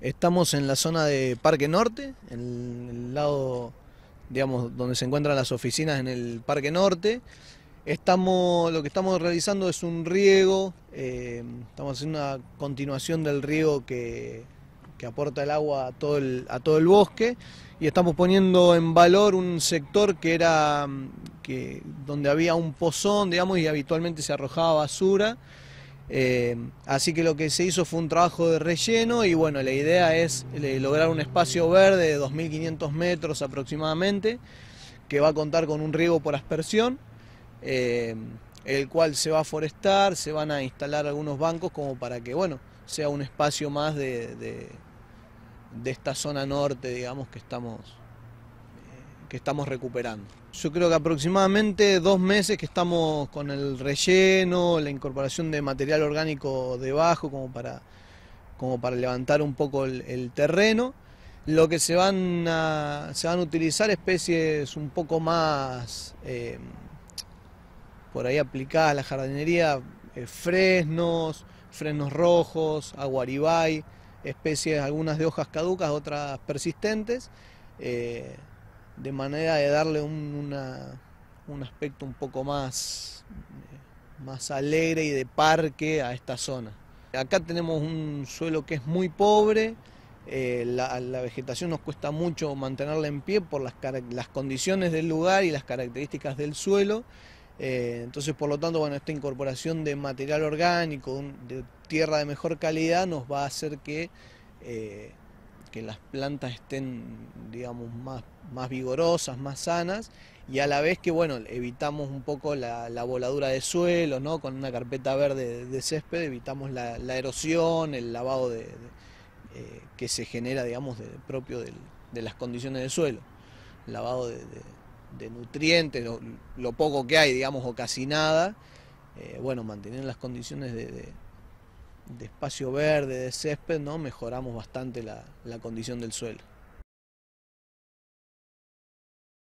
Estamos en la zona de Parque Norte, en el lado, donde se encuentran las oficinas en el Parque Norte. Estamos, lo que estamos realizando es un riego, eh, estamos haciendo una continuación del riego que, aporta el agua a todo el, a todo el bosque y estamos poniendo en valor un sector que era donde había un pozón, digamos, y habitualmente se arrojaba basura. Eh, así que lo que se hizo fue un trabajo de relleno y bueno, la idea es eh, lograr un espacio verde de 2.500 metros aproximadamente, que va a contar con un riego por aspersión, eh, el cual se va a forestar, se van a instalar algunos bancos como para que, bueno, sea un espacio más de, de, de esta zona norte, digamos, que estamos, que estamos recuperando. Yo creo que aproximadamente dos meses que estamos con el relleno, la incorporación de material orgánico debajo como para, como para levantar un poco el, terreno. Lo que se van a, se van a utilizar especies un poco más eh, por ahí aplicadas a la jardinería, eh, ...fresnos, fresnos, frenos rojos, aguaribay, especies, algunas de hojas caducas, otras persistentes. Eh, de manera de darle un, aspecto un poco más, más alegre y de parque a esta zona. Acá tenemos un suelo que es muy pobre, eh, la, vegetación nos cuesta mucho mantenerla en pie por las, condiciones del lugar y las características del suelo. Eh, entonces, por lo tanto, bueno, esta incorporación de material orgánico, de tierra de mejor calidad, nos va a hacer que eh, que las plantas estén, digamos, más, más vigorosas, más sanas, y a la vez que, bueno, evitamos un poco la, voladura de suelo, ¿no? Con una carpeta verde de, césped evitamos la, erosión, el lavado eh, que se genera, digamos, de, propio de las condiciones de suelo, lavado de, nutrientes, lo, poco que hay, digamos, o casi nada, eh, bueno, mantener las condiciones de de espacio verde, de césped, ¿no? mejoramos bastante la, la condición del suelo.